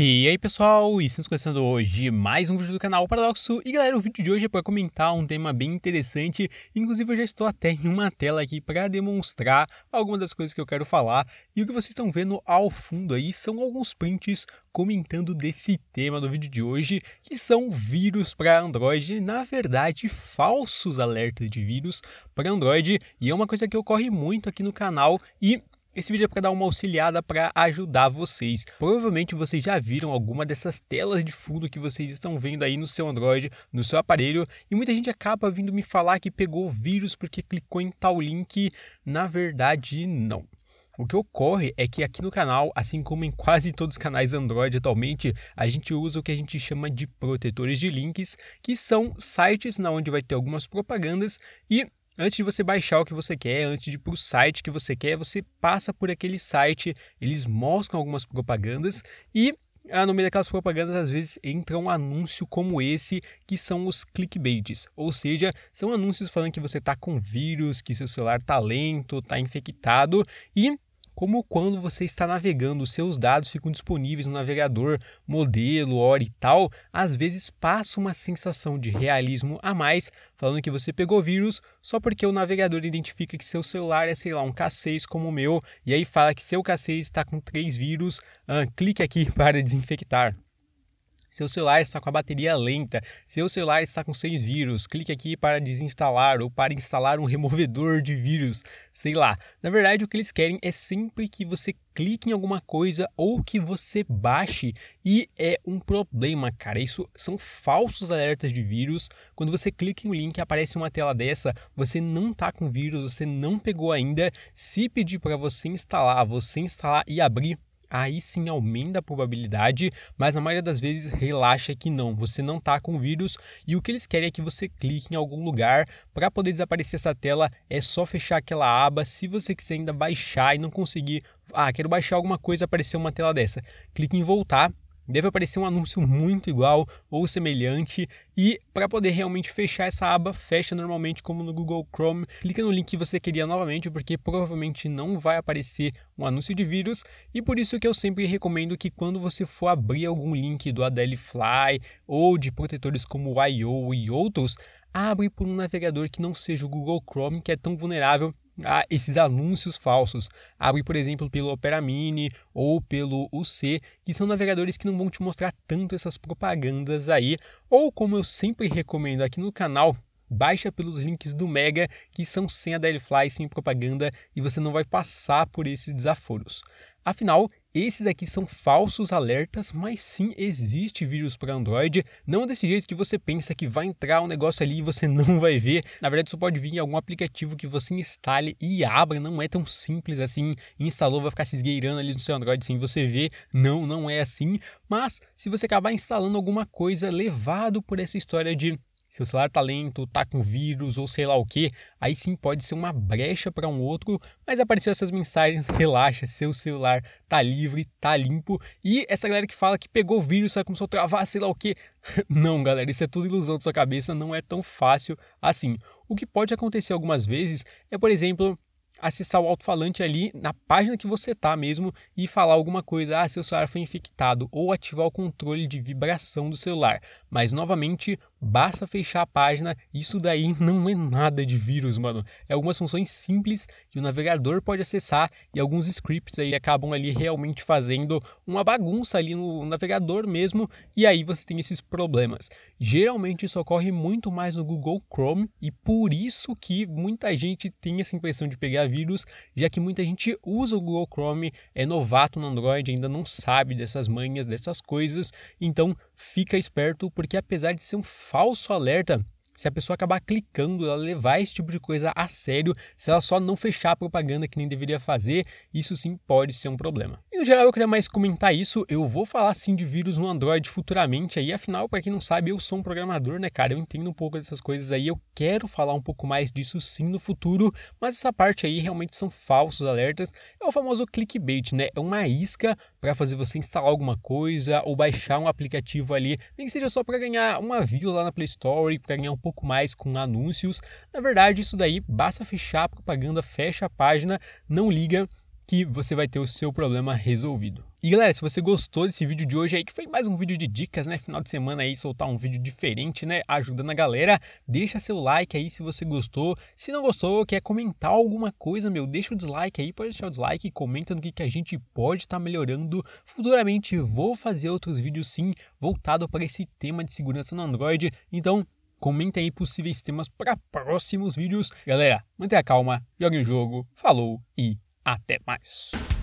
E aí pessoal, estamos começando hoje mais um vídeo do canal Paradoxo E galera, o vídeo de hoje é para comentar um tema bem interessante Inclusive eu já estou até em uma tela aqui para demonstrar algumas das coisas que eu quero falar E o que vocês estão vendo ao fundo aí são alguns prints comentando desse tema do vídeo de hoje Que são vírus para Android, na verdade falsos alertas de vírus para Android E é uma coisa que ocorre muito aqui no canal e esse vídeo é para dar uma auxiliada para ajudar vocês. Provavelmente vocês já viram alguma dessas telas de fundo que vocês estão vendo aí no seu Android, no seu aparelho, e muita gente acaba vindo me falar que pegou vírus porque clicou em tal link. Na verdade, não. O que ocorre é que aqui no canal, assim como em quase todos os canais Android atualmente, a gente usa o que a gente chama de protetores de links, que são sites na onde vai ter algumas propagandas e Antes de você baixar o que você quer, antes de ir para o site que você quer, você passa por aquele site, eles mostram algumas propagandas e ah, no meio daquelas propagandas, às vezes entra um anúncio como esse, que são os clickbaits. Ou seja, são anúncios falando que você está com vírus, que seu celular está lento, está infectado e como quando você está navegando, os seus dados ficam disponíveis no navegador, modelo, hora e tal, às vezes passa uma sensação de realismo a mais, falando que você pegou vírus só porque o navegador identifica que seu celular é, sei lá, um K6 como o meu, e aí fala que seu K6 está com três vírus, ah, clique aqui para desinfectar. Seu celular está com a bateria lenta, seu celular está com seis vírus, clique aqui para desinstalar ou para instalar um removedor de vírus, sei lá. Na verdade, o que eles querem é sempre que você clique em alguma coisa ou que você baixe e é um problema, cara. Isso são falsos alertas de vírus. Quando você clica em um link, aparece uma tela dessa, você não tá com vírus, você não pegou ainda. Se pedir para você instalar, você instalar e abrir, aí sim aumenta a probabilidade, mas na maioria das vezes relaxa que não, você não está com o vírus e o que eles querem é que você clique em algum lugar para poder desaparecer essa tela, é só fechar aquela aba. Se você quiser ainda baixar e não conseguir, ah, quero baixar alguma coisa, apareceu uma tela dessa, clique em voltar deve aparecer um anúncio muito igual ou semelhante e para poder realmente fechar essa aba, fecha normalmente como no Google Chrome. Clica no link que você queria novamente, porque provavelmente não vai aparecer um anúncio de vírus e por isso que eu sempre recomendo que quando você for abrir algum link do Adelefly ou de protetores como o IO e outros, abre por um navegador que não seja o Google Chrome, que é tão vulnerável a esses anúncios falsos. Abre, por exemplo, pelo Opera Mini ou pelo UC, que são navegadores que não vão te mostrar tanto essas propagandas aí. Ou, como eu sempre recomendo aqui no canal, baixa pelos links do Mega, que são sem a Delfly, sem propaganda, e você não vai passar por esses desaforos. Afinal, esses aqui são falsos alertas, mas sim existe vírus para Android. Não desse jeito que você pensa que vai entrar um negócio ali e você não vai ver. Na verdade, isso pode vir em algum aplicativo que você instale e abra. Não é tão simples assim. Instalou, vai ficar se esgueirando ali no seu Android sem você ver. Não, não é assim. Mas se você acabar instalando alguma coisa levado por essa história de seu celular tá lento, tá com vírus ou sei lá o que, aí sim pode ser uma brecha para um outro, mas apareceu essas mensagens, relaxa, seu celular tá livre, tá limpo. E essa galera que fala que pegou o vírus, só começou a travar, sei lá o que. Não, galera, isso é tudo ilusão da sua cabeça, não é tão fácil assim. O que pode acontecer algumas vezes é, por exemplo, acessar o alto-falante ali na página que você tá mesmo e falar alguma coisa, ah, seu celular foi infectado, ou ativar o controle de vibração do celular. Mas novamente, Basta fechar a página, isso daí não é nada de vírus, mano. É algumas funções simples que o navegador pode acessar e alguns scripts aí acabam ali realmente fazendo uma bagunça ali no navegador mesmo, e aí você tem esses problemas. Geralmente isso ocorre muito mais no Google Chrome e por isso que muita gente tem essa impressão de pegar vírus, já que muita gente usa o Google Chrome, é novato no Android, ainda não sabe dessas manhas, dessas coisas, então fica esperto porque apesar de ser um falso alerta se a pessoa acabar clicando, ela levar esse tipo de coisa a sério, se ela só não fechar a propaganda que nem deveria fazer, isso sim pode ser um problema. E no geral eu queria mais comentar isso, eu vou falar sim de vírus no Android futuramente aí, afinal, para quem não sabe, eu sou um programador, né, cara? Eu entendo um pouco dessas coisas aí, eu quero falar um pouco mais disso sim no futuro, mas essa parte aí realmente são falsos alertas, é o famoso clickbait, né? É uma isca para fazer você instalar alguma coisa ou baixar um aplicativo ali, nem que seja só para ganhar uma view lá na Play Store, para ganhar um pouco mais com anúncios. Na verdade, isso daí basta fechar a propaganda, fecha a página, não liga que você vai ter o seu problema resolvido. E galera, se você gostou desse vídeo de hoje aí, que foi mais um vídeo de dicas, né? Final de semana aí, soltar um vídeo diferente, né? Ajudando a galera, deixa seu like aí se você gostou. Se não gostou, quer comentar alguma coisa, meu, deixa o dislike aí, pode deixar o dislike, comenta no que, que a gente pode estar tá melhorando. Futuramente vou fazer outros vídeos sim, voltado para esse tema de segurança no Android. Então, comenta aí possíveis temas para próximos vídeos. Galera, mantenha a calma, jogue o jogo, falou e até mais.